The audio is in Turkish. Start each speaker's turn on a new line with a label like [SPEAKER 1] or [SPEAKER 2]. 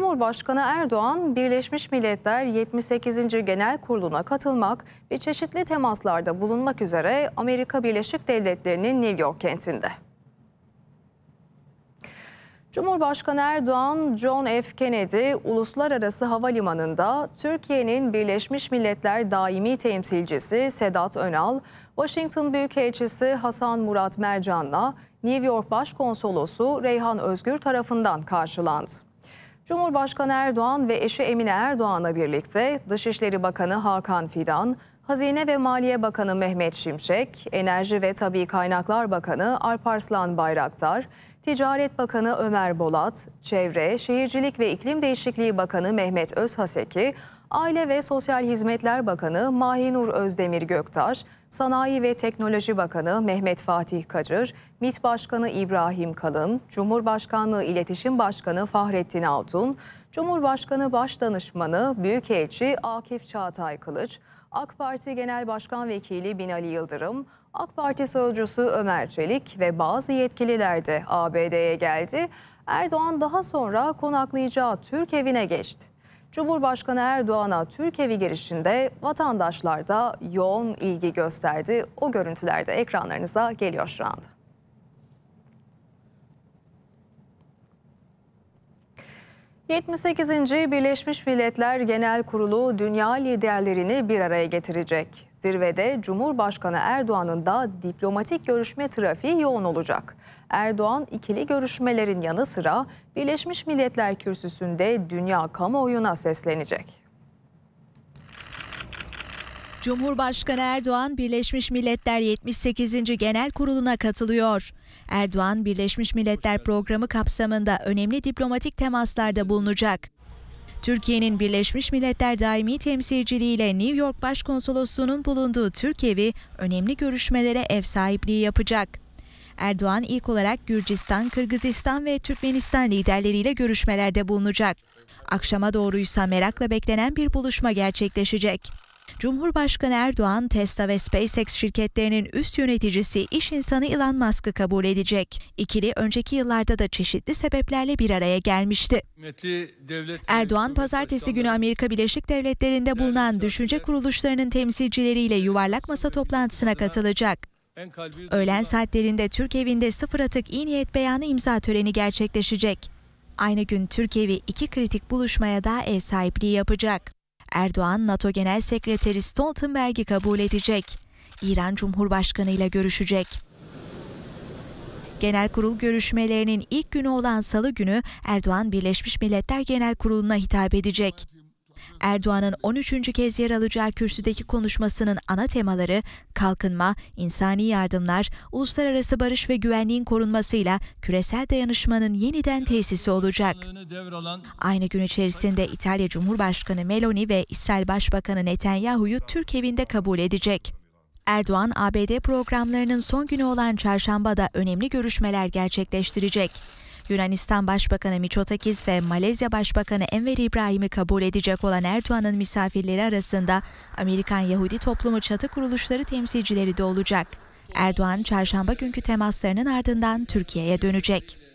[SPEAKER 1] Cumhurbaşkanı Erdoğan, Birleşmiş Milletler 78. Genel Kurulu'na katılmak ve çeşitli temaslarda bulunmak üzere Amerika Birleşik Devletleri'nin New York kentinde. Cumhurbaşkanı Erdoğan, John F. Kennedy Uluslararası Havalimanı'nda Türkiye'nin Birleşmiş Milletler Daimi Temsilcisi Sedat Önal, Washington Büyükelçisi Hasan Murat Mercan'la New York Başkonsolosu Reyhan Özgür tarafından karşılandı. Cumhurbaşkanı Erdoğan ve eşi Emine Erdoğan'la birlikte Dışişleri Bakanı Hakan Fidan, Hazine ve Maliye Bakanı Mehmet Şimşek, Enerji ve Tabi Kaynaklar Bakanı Alparslan Bayraktar, Ticaret Bakanı Ömer Bolat, Çevre, Şehircilik ve İklim Değişikliği Bakanı Mehmet Özhaseki, Aile ve Sosyal Hizmetler Bakanı Mahinur Özdemir Göktaş, Sanayi ve Teknoloji Bakanı Mehmet Fatih Kacır, MİT Başkanı İbrahim Kalın, Cumhurbaşkanlığı İletişim Başkanı Fahrettin Altun, Cumhurbaşkanı Başdanışmanı Büyükelçi Akif Çağatay Kılıç, AK Parti Genel Başkan Vekili Binali Yıldırım, AK Parti Sözcüsü Ömer Çelik ve bazı yetkililer de ABD'ye geldi. Erdoğan daha sonra konaklayacağı Türk evine geçti. Cumhurbaşkanı Erdoğan'a Türk evi girişinde vatandaşlar da yoğun ilgi gösterdi. O görüntüler de ekranlarınıza geliyor şu anda. 78. Birleşmiş Milletler Genel Kurulu dünya liderlerini bir araya getirecek. Zirvede Cumhurbaşkanı Erdoğan'ın da diplomatik görüşme trafiği yoğun olacak. Erdoğan ikili görüşmelerin yanı sıra Birleşmiş Milletler Kürsüsü'nde dünya kamuoyuna seslenecek.
[SPEAKER 2] Cumhurbaşkanı Erdoğan Birleşmiş Milletler 78. Genel Kurulu'na katılıyor. Erdoğan Birleşmiş Milletler programı kapsamında önemli diplomatik temaslarda bulunacak. Türkiye'nin Birleşmiş Milletler Daimi Temsilciliği ile New York Başkonsolosluğu'nun bulunduğu Türk önemli görüşmelere ev sahipliği yapacak. Erdoğan ilk olarak Gürcistan, Kırgızistan ve Türkmenistan liderleriyle görüşmelerde bulunacak. Akşama doğruysa merakla beklenen bir buluşma gerçekleşecek. Cumhurbaşkanı Erdoğan, Tesla ve SpaceX şirketlerinin üst yöneticisi iş insanı Elon Musk'ı kabul edecek. İkili önceki yıllarda da çeşitli sebeplerle bir araya gelmişti. Devlet Erdoğan pazartesi günü Amerika Birleşik Devletleri'nde bulunan düşünce kuruluşlarının temsilcileriyle yuvarlak masa toplantısına katılacak. Öğlen saatlerinde Türk evinde sıfır atık iyi niyet beyanı imza töreni gerçekleşecek. Aynı gün Türk evi iki kritik buluşmaya da ev sahipliği yapacak. Erdoğan, NATO Genel Sekreteri Stoltenberg'i kabul edecek. İran Cumhurbaşkanı ile görüşecek. Genel kurul görüşmelerinin ilk günü olan salı günü Erdoğan Birleşmiş Milletler Genel Kurulu'na hitap edecek. Erdoğan'ın 13. kez yer alacağı kürsüdeki konuşmasının ana temaları kalkınma, insani yardımlar, uluslararası barış ve güvenliğin korunmasıyla küresel dayanışmanın yeniden tesisi olacak. Aynı gün içerisinde İtalya Cumhurbaşkanı Meloni ve İsrail Başbakanı Netanyahu'yu Türk evinde kabul edecek. Erdoğan, ABD programlarının son günü olan Çarşamba'da önemli görüşmeler gerçekleştirecek. Yunanistan Başbakanı Miçotakis ve Malezya Başbakanı Enver İbrahim'i kabul edecek olan Erdoğan'ın misafirleri arasında Amerikan Yahudi toplumu çatı kuruluşları temsilcileri de olacak. Erdoğan çarşamba günkü temaslarının ardından Türkiye'ye dönecek.